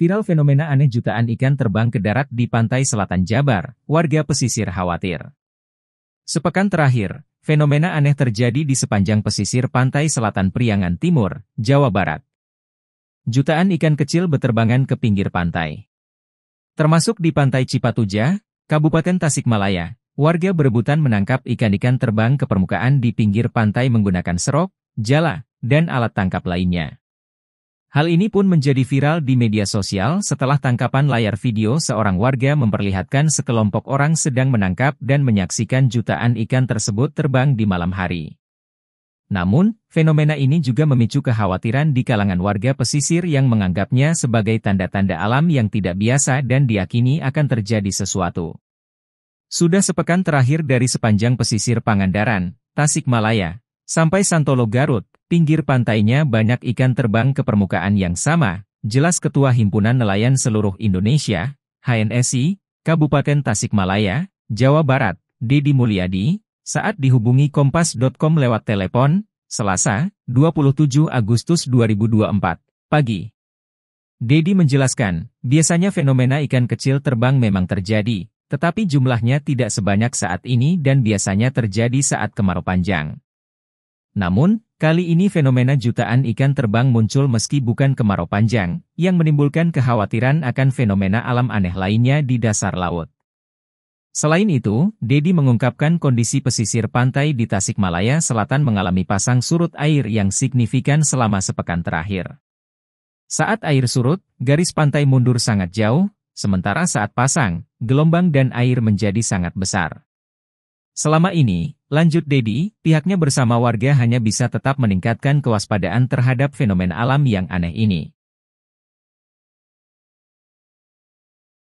Viral fenomena aneh jutaan ikan terbang ke darat di pantai selatan Jabar, warga pesisir khawatir. Sepekan terakhir, fenomena aneh terjadi di sepanjang pesisir pantai selatan Priangan Timur, Jawa Barat. Jutaan ikan kecil beterbangan ke pinggir pantai. Termasuk di pantai Cipatuja, Kabupaten Tasikmalaya, warga berebutan menangkap ikan-ikan terbang ke permukaan di pinggir pantai menggunakan serok, jala, dan alat tangkap lainnya. Hal ini pun menjadi viral di media sosial setelah tangkapan layar video seorang warga memperlihatkan sekelompok orang sedang menangkap dan menyaksikan jutaan ikan tersebut terbang di malam hari. Namun, fenomena ini juga memicu kekhawatiran di kalangan warga pesisir yang menganggapnya sebagai tanda-tanda alam yang tidak biasa dan diakini akan terjadi sesuatu. Sudah sepekan terakhir dari sepanjang pesisir Pangandaran, Tasikmalaya, sampai Santolo Garut, Pinggir pantainya banyak ikan terbang ke permukaan yang sama, jelas Ketua Himpunan Nelayan Seluruh Indonesia, HNSI, Kabupaten Tasikmalaya, Jawa Barat, Dedi Mulyadi, saat dihubungi Kompas.com lewat telepon, Selasa, 27 Agustus 2024, pagi. Dedi menjelaskan, biasanya fenomena ikan kecil terbang memang terjadi, tetapi jumlahnya tidak sebanyak saat ini dan biasanya terjadi saat kemarau panjang. Namun, Kali ini fenomena jutaan ikan terbang muncul meski bukan kemarau panjang, yang menimbulkan kekhawatiran akan fenomena alam aneh lainnya di dasar laut. Selain itu, Dedi mengungkapkan kondisi pesisir pantai di Tasikmalaya Selatan mengalami pasang surut air yang signifikan selama sepekan terakhir. Saat air surut, garis pantai mundur sangat jauh, sementara saat pasang, gelombang dan air menjadi sangat besar. Selama ini, Lanjut Dedi, pihaknya bersama warga hanya bisa tetap meningkatkan kewaspadaan terhadap fenomena alam yang aneh ini.